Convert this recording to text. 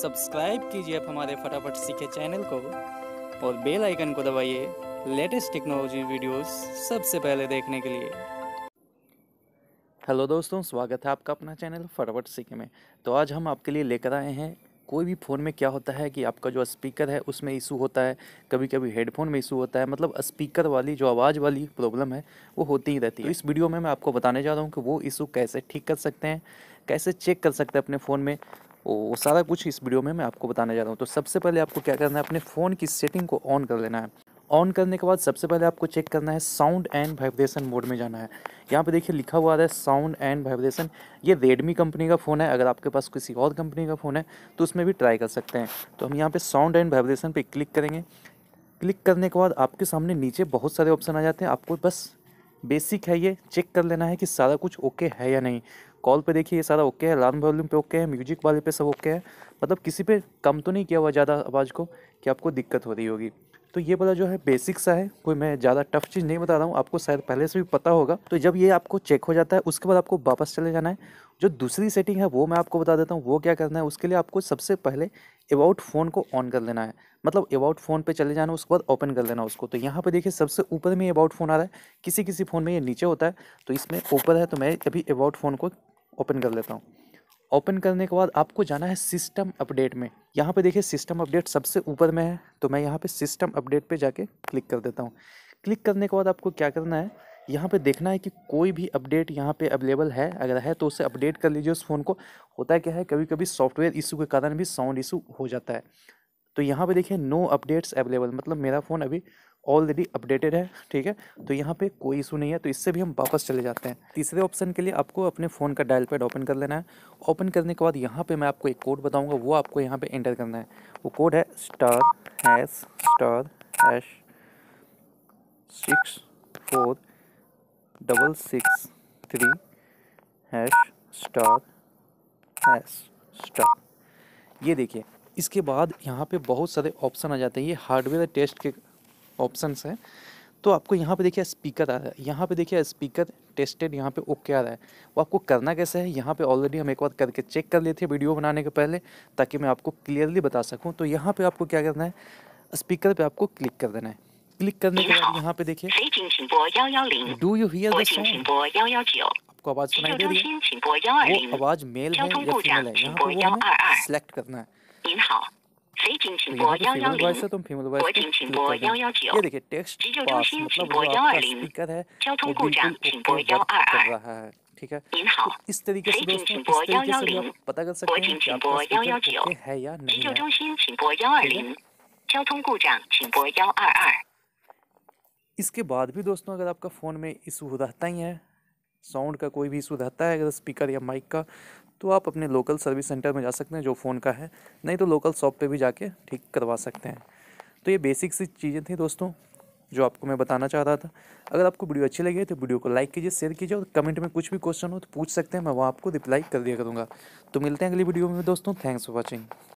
subscribe कीजिए आप हमारे फटाफट सीखे चैनल को और बेल आइकन को दबाइए लेटेस्ट टेक्नोलॉजी वीडियोस सबसे पहले देखने के लिए हेलो दोस्तों स्वागत है आपका अपना चैनल फटाफट सीखे में तो आज हम आपके लिए लेकर आए हैं कोई भी फ़ोन में क्या होता है कि आपका जो स्पीकर है उसमें इशू होता है कभी कभी हेडफोन में इशू होता है मतलब स्पीकर वाली जो आवाज़ वाली प्रॉब्लम है वो होती ही रहती है तो इस वीडियो में मैं आपको बताने जा रहा हूँ कि वो इशू कैसे ठीक कर सकते हैं कैसे चेक कर सकते हैं अपने फ़ोन में वो सारा कुछ इस वीडियो में मैं आपको बताने जा रहा हूँ तो सबसे पहले आपको क्या करना है अपने फ़ोन की सेटिंग को ऑन कर लेना है ऑन करने के बाद सबसे पहले आपको चेक करना है साउंड एंड वाइब्रेशन मोड में जाना है यहाँ पे देखिए लिखा हुआ है साउंड एंड वाइब्रेशन ये रेडमी कंपनी का फ़ोन है अगर आपके पास किसी और कंपनी का फ़ोन है तो उसमें भी ट्राई कर सकते हैं तो हम यहाँ पे साउंड एंड वाइब्रेशन पे क्लिक करेंगे क्लिक करने के बाद आपके सामने नीचे बहुत सारे ऑप्शन आ जाते हैं आपको बस बेसिक है ये चेक कर लेना है कि सारा कुछ ओके है या नहीं कॉल पे देखिए ये सारा ओके है लार्म वॉल्यूम पे ओके है म्यूजिक वाले पे सब ओके है मतलब किसी पे कम तो नहीं किया हुआ ज़्यादा आवाज़ को कि आपको दिक्कत हो रही होगी तो ये वाला जो है बेसिक सा है कोई मैं ज़्यादा टफ चीज़ नहीं बता रहा हूँ आपको शायद पहले से भी पता होगा तो जब ये आपको चेक हो जाता है उसके बाद आपको वापस चले जाना है जो दूसरी सेटिंग है वो मैं आपको बता देता हूँ वो क्या करना है उसके लिए आपको सबसे पहले अबाउट फ़ोन को ऑन कर लेना है मतलब अबाउट फ़ोन पे चले जाना उसके बाद ओपन कर लेना उसको तो यहाँ पे देखिए सबसे ऊपर में अबाउट फ़ोन आ रहा है किसी किसी फ़ोन में ये नीचे होता है तो इसमें ऊपर है तो मैं अभी अबाउट फ़ोन को ओपन कर लेता हूँ ओपन करने के बाद आपको जाना है सिस्टम अपडेट में यहाँ पे देखिए सिस्टम अपडेट सबसे ऊपर में है तो मैं यहाँ पे सिस्टम अपडेट पे जाके क्लिक कर देता हूँ क्लिक करने के बाद आपको क्या करना है यहाँ पे देखना है कि कोई भी अपडेट यहाँ पे अवेलेबल है अगर है तो उसे अपडेट कर लीजिए उस फ़ोन को होता क्या है कभी कभी सॉफ्टवेयर इशू के कारण भी साउंड इशू हो जाता है तो यहाँ पर देखिए नो अपडेट्स अवेलेबल मतलब मेरा फ़ोन अभी ऑलरेडी अपडेटेड है ठीक है तो यहाँ पे कोई इशू नहीं है तो इससे भी हम वापस चले जाते हैं तीसरे ऑप्शन के लिए आपको अपने फ़ोन का डायल पैड ओपन कर लेना है ओपन करने के बाद यहाँ पे मैं आपको एक कोड बताऊँगा वो आपको यहाँ पे एंटर करना है वो कोड है star hash star hash six four double six three hash star hash star ये देखिए इसके बाद यहाँ पे बहुत सारे ऑप्शन आ जाते हैं ये हार्डवेयर टेस्ट के ऑप्शंस हैं तो आपको यहाँ पे देखिए स्पीकर आ रहा है यहाँ पे देखिए स्पीकर टेस्टेड यहाँ पे ओके आ रहा है वो आपको करना कैसे है यहाँ पे ऑलरेडी हम एक बार करके चेक कर लेते हैं वीडियो बनाने के पहले ताकि मैं आपको क्लियरली बता सकूँ तो यहाँ पे आपको क्या करना है स्पीकर पे आपको क्लिक कर देना है क्लिक करने के बाद यहाँ पे देखिए डू यू हियर आपको आवाज़ सुनाई दे रही है वो आवाज़ मेल है या फीमेल है यहाँ पे सेलेक्ट करना है है तो इस तरीके से दोस्तों इस तरीके से आप पता कर सकते हैं कि आपका स्पीकर है या नहीं है इसके बाद भी दोस्तों अगर आपका फ़ोन में इशू रहता ही है साउंड का कोई भी इशू रहता है अगर स्पीकर या माइक का तो आप अपने लोकल सर्विस सेंटर में जा सकते हैं जो फ़ोन का है नहीं तो लोकल शॉप पे भी जाके ठीक करवा सकते हैं तो ये बेसिक सी चीज़ें थी दोस्तों जो आपको मैं बताना चाह रहा था अगर आपको वीडियो अच्छी लगी तो वीडियो को लाइक कीजिए शेयर कीजिए और कमेंट में कुछ भी क्वेश्चन हो तो पूछ सकते हैं मैं वहाँ आपको रिप्लाई कर दिया करूँगा तो मिलते हैं अगली वीडियो में दोस्तों थैंक्स फॉर वॉचिंग